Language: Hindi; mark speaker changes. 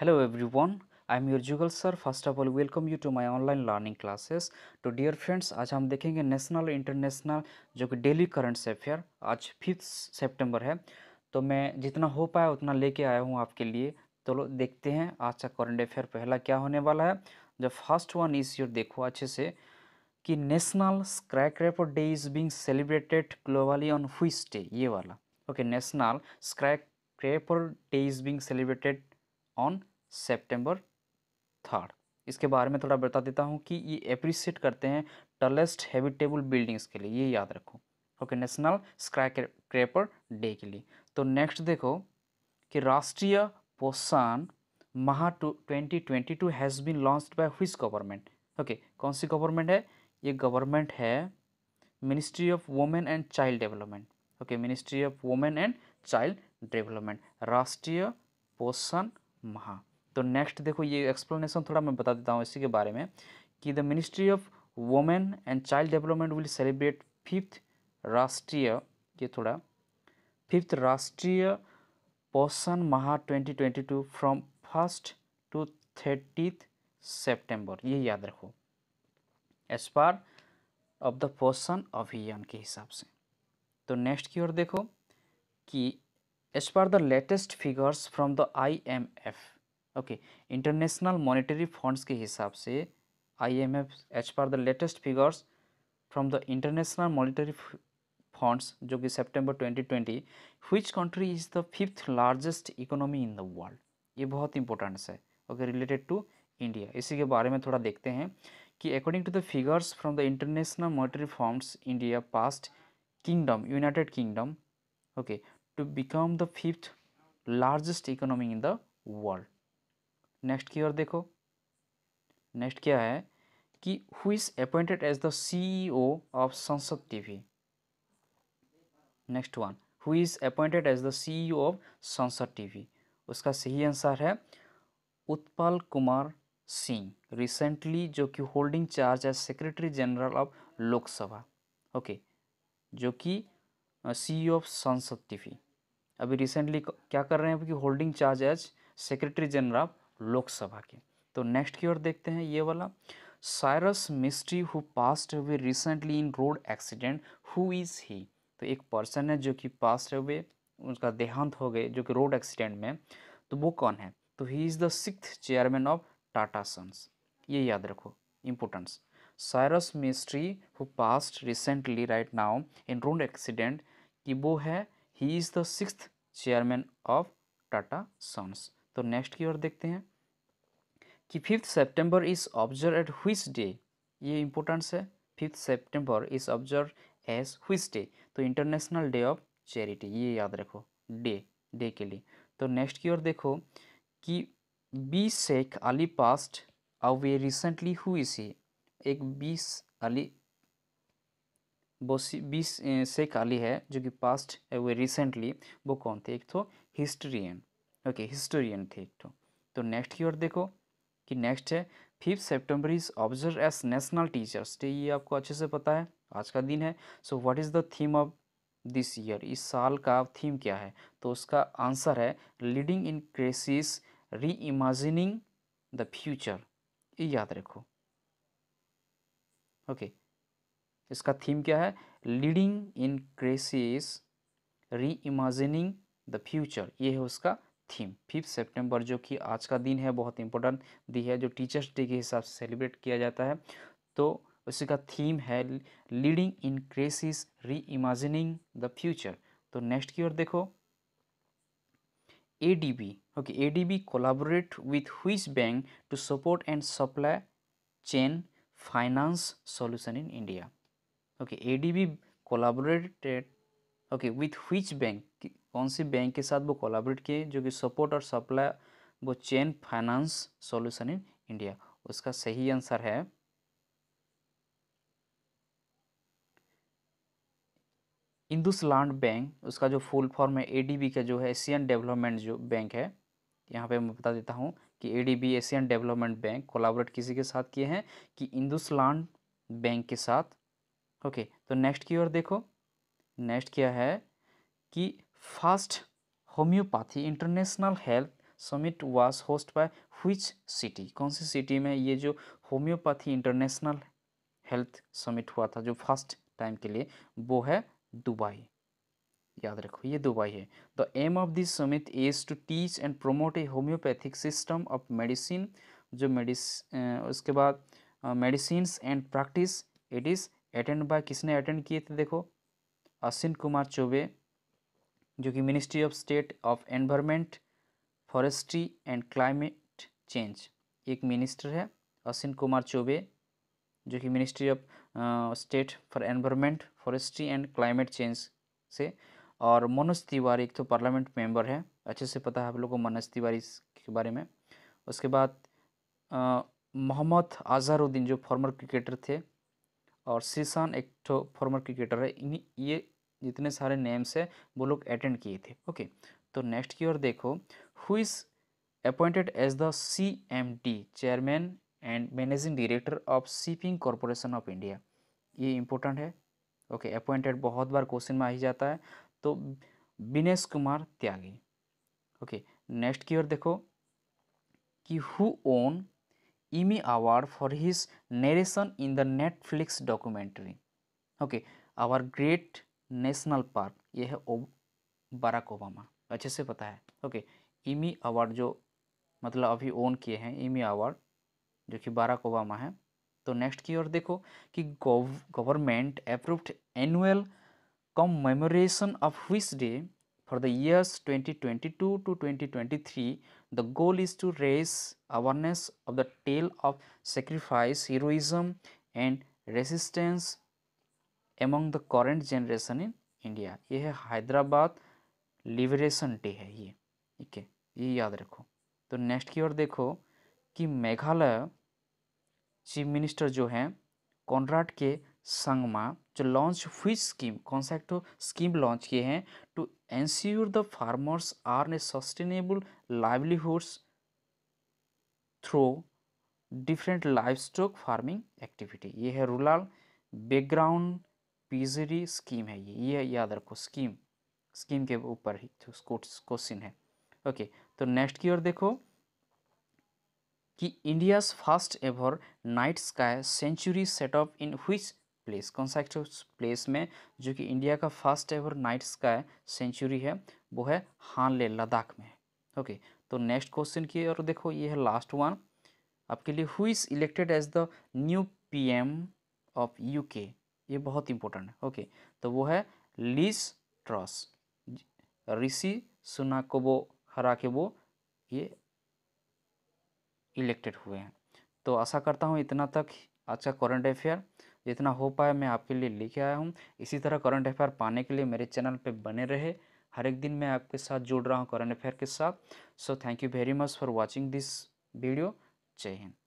Speaker 1: Hello everyone I am your Jugal sir first of all welcome you to my online learning classes तो डियर फ्रेंड्स आज हम देखेंगे नेशनल इंटरनेशनल जो कि डेली करंट्स अफेयर आज फिफ्थ सेप्टेम्बर है तो मैं जितना हो पाया उतना लेके आया हूँ आपके लिए तो लो देखते हैं आज का करंट अफेयर पहला क्या होने वाला है जो फर्स्ट वन इज योर देखो अच्छे से कि national skyscraper day is being celebrated globally on which day ये वाला ओके नेशनल स्क्रैक skyscraper day is being celebrated on September third इसके बारे में थोड़ा बता देता हूँ कि ये अप्रिसिएट करते हैं टलेस्ट हैबिटेबल बिल्डिंग्स के लिए ये याद रखो okay national skyscraper day के लिए तो नेक्स्ट देखो कि राष्ट्रीय पोषण महा two twenty twenty two has been launch by which government okay कौन सी गवर्नमेंट है ये गवर्नमेंट है ministry of women and child development okay ministry of women and child development राष्ट्रीय पोषण महा तो नेक्स्ट देखो ये एक्सप्लेनेशन थोड़ा मैं बता देता हूँ इसी के बारे में कि the ministry of women and child development will celebrate fifth राष्ट्रीय ये थोड़ा फिफ्थ राष्ट्रीय पोषण माह 2022 from first to thirtieth September ये याद रखो एज पार ऑफ द पोषण अभियान के हिसाब से तो नेक्स्ट की ओर देखो कि as per the latest figures from the IMF okay international monetary funds के हिसाब से IMF as per the latest figures from the international monetary funds जो कि सितंबर 2020 which country is the fifth largest economy in the world ये बहुत इंपॉर्टेंट है ओके रिलेटेड टू इंडिया इसी के बारे में थोड़ा देखते हैं कि according to the figures from the International Monetary Funds India past kingdom United Kingdom okay to become the fifth largest economy in the world. Next की ओर देखो नेक्स्ट क्या है कि who is appointed as the CEO of Sansad TV next one who is appointed as the CEO of Sansad TV उसका सही आंसर है उत्पल कुमार सिंह रिसेंटली जो कि holding charge as secretary general of Lok Sabha okay जो कि सीईओ ऑफ संसद टीवी अभी रिसेंटली क्या कर रहे हैं कि holding charge as secretary general of Lok Sabha के तो नेक्स्ट की ओर देखते हैं ये वाला Cyrus Mistry who passed away recently in road accident who is he तो एक पर्सन है जो कि पास्ट अवे उसका देहांत हो गए जो कि रोड एक्सीडेंट में तो वो कौन है तो he is the six chairman of Tata Sons ये याद रखो importance Cyrus Mistry who passed recently right now in road accident कि वो है he is the six chairman of Tata Sons तो नेक्स्ट की ओर देखते हैं कि fifth September is observe at which day ये इम्पोर्टेंस है fifth September is observe as which day तो इंटरनेशनल डे ऑफ चैरिटी ये याद रखो डे डे के लिए तो नेक्स्ट की ओर देखो कि B Sheikh Ali passed away recently हुई सी एक बी अली बीस से काली है जो कि पास्ट वे रिसेंटली वो कौन थे एक तो हिस्टोरियन ओके हिस्टोरियन थे एक तो तो नेक्स्ट की ओर देखो कि नेक्स्ट है fifth September is observe as national teachers day ये आपको अच्छे से पता है आज का दिन है so what is the theme of this year इस साल का थीम क्या है तो उसका आंसर है leading in crisis reimagining the future ये याद रखो ओके okay. इसका थीम क्या है leading in crisis reimagining the future ये है उसका थीम फिफ्थ सितंबर जो कि आज का दिन है बहुत इंपॉर्टेंट दी है जो टीचर्स डे के हिसाब से सेलिब्रेट किया जाता है तो उसी का थीम है leading in crisis reimagining the future तो नेक्स्ट की ओर देखो A D B okay A D B collaborate with which bank to support and supply chain finance solution in India okay A D B collaborated okay with which bank कौन सी बैंक के साथ वो कोलाबोरेट किए जो कि सपोर्ट और सप्लाई वो chain finance solution in India उसका सही आंसर है इंदुस लैंड बैंक उसका जो फुल फॉर्म है एडीबी का जो है एशियन डेवलपमेंट जो बैंक है यहाँ पे मैं बता देता हूँ कि ADB Asian Development Bank collaborate किसी के साथ किए हैं कि इंदुस लैंड बैंक के साथ ओके तो नेक्स्ट की ओर देखो नेक्स्ट क्या है कि first homeopathy international health summit was host by which city कौन सी सिटी में ये जो होम्योपैथी इंटरनेशनल हेल्थ समिट हुआ था जो फर्स्ट टाइम के लिए वो है दुबई याद रखो ये दुबई है the aim of this summit is to teach and promote a homeopathic system of medicine जो मेडिस उसके बाद medicine and practice it is attend by किसने अटेंड किए थे देखो अश्विन कुमार चौबे जो कि ministry of state of environment forestry and climate change एक मिनिस्टर है अश्विन कुमार चौबे जो कि ministry of state for environment forestry and climate change से और मनोज तिवारी एक तो पार्लियामेंट मेंबर है अच्छे से पता है आप लोगों को मनोज तिवारी के बारे में उसके बाद मोहम्मद आजहरुद्दीन जो फॉर्मर क्रिकेटर थे और सीशान एक तो फॉर्मर क्रिकेटर है इन ये जितने सारे नेम्स हैं वो लोग अटेंड किए थे ओके तो नेक्स्ट की ओर देखो who is appointed as the C M D chairman and managing director of Shipping Corporation of India ये इम्पोर्टेंट है ओके okay, अपॉइंटेड बहुत बार क्वेश्चन में आ ही जाता है तो Vinesh Kumar Tyagi okay okay, next की ओर देखो कि who won Emmy award for his narration in the Netflix documentary okay our great national park ये है ओ बराक ओबामा अच्छे से पता है ओके इमी अवार्ड जो मतलब अभी ओन किए हैं इमी अवार्ड जो कि बराक ओबामा है तो नेक्स्ट की ओर देखो कि government approved annual commemoration of which day for the years twenty twenty two to twenty twenty three The goal is to raise awareness of the tale of sacrifice, heroism and resistance among the current generation in India. ye hai hyderabad liberation day hai ye ठीक है ये याद रखो तो नेक्स्ट की dekho ki meghalaya chief minister jo जो conrad ke संगमा जो लॉन्च हुई स्कीम कौन सा एक स्कीम तो लॉन्च किए हैं to ensure the farmers are a sustainable livelihoods through different livestock farming activity ये है रूरल बैकग्राउंड पीजरी स्कीम है ये ये याद रखो स्कीम स्कीम के ऊपर ही क्वेश्चन है ओके तो नेक्स्ट की ओर देखो कि India's first ever night sky sanctuary set up in which place कौन सा एक्चुअल प्लेस में जो कि इंडिया का first ever night sky sanctuary है वो है हानले लद्दाख में ओके तो नेक्स्ट क्वेश्चन की और देखो ये है लास्ट वन आपके लिए who is elected as the new PM of UK ये बहुत इंपॉर्टेंट है ओके तो वो है लिस ट्रॉस ऋषि सुना को वो हरा के वो ये इलेक्टेड हुए हैं तो आशा करता हूँ इतना तक आज का करंट अफेयर जितना हो पाया मैं आपके लिए लेके आया हूँ इसी तरह करंट अफेयर पाने के लिए मेरे चैनल पर बने रहे हर एक दिन मैं आपके साथ जुड़ रहा हूँ करंट अफेयर के साथ so thank you very much for watching this video जय हिंद